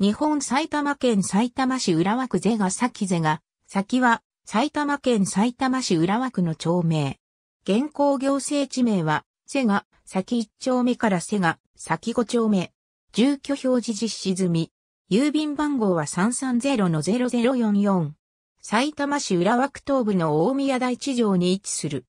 日本埼玉県埼玉市浦和区是が先是が、先は埼玉県埼玉市浦和区の町名。現行行政地名は、瀬が先1丁目から瀬が先5丁目。住居表示実施済み。郵便番号は330-0044。埼玉市浦和区東部の大宮台地上に位置する。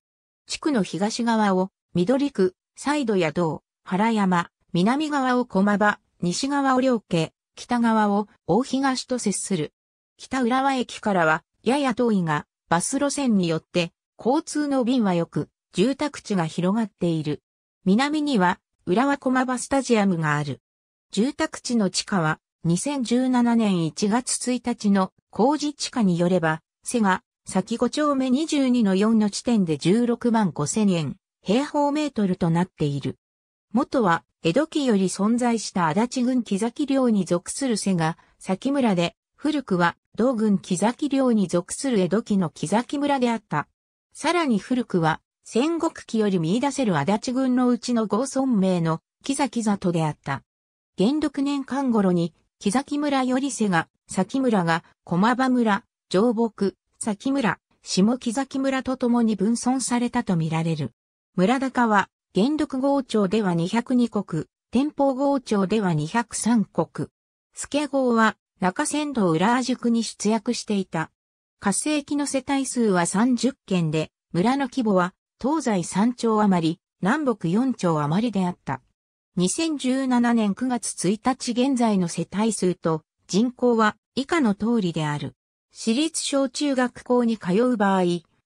地区の東側を緑区、サイドや道、原山、南側を駒場、西側を両家、北側を大東と接する。北浦和駅からはやや遠いが、バス路線によって交通の便は良く、住宅地が広がっている。南には浦和駒場スタジアムがある。住宅地の地下は2017年1月1日の工事地下によれば、瀬が先5丁目22の4の地点で16万5千円、平方メートルとなっている。元は江戸期より存在した足立郡木崎領に属する瀬が、崎村で、古くは同郡木崎領に属する江戸期の木崎村であった。さらに古くは、戦国期より見出せる足立郡のうちの郷村名の木崎里であった。元禄年間頃に、木崎村より瀬が、崎村が、駒場村、城北、崎村、下木崎村と共に分村されたとみられる。村高は、元禄号朝では202国、天保号朝では203国。助号は中山道浦和塾に出役していた。活性期の世帯数は30件で、村の規模は東西3町余り、南北4町余りであった。2017年9月1日現在の世帯数と人口は以下の通りである。私立小中学校に通う場合、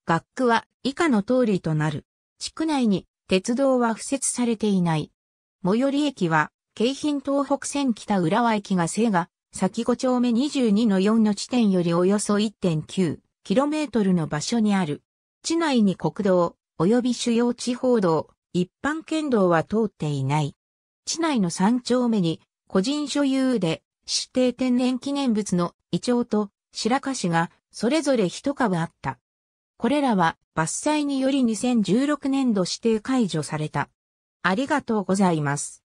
学区は以下の通りとなる。地区内に鉄道は付設されていない。最寄り駅は、京浜東北線北浦和駅が西が、先5丁目22の4の地点よりおよそ 1.9km の場所にある。地内に国道、及び主要地方道、一般県道は通っていない。地内の3丁目に、個人所有で、指定天然記念物のイチョウと白樫が、それぞれ一株あった。これらは伐採により2016年度指定解除された。ありがとうございます。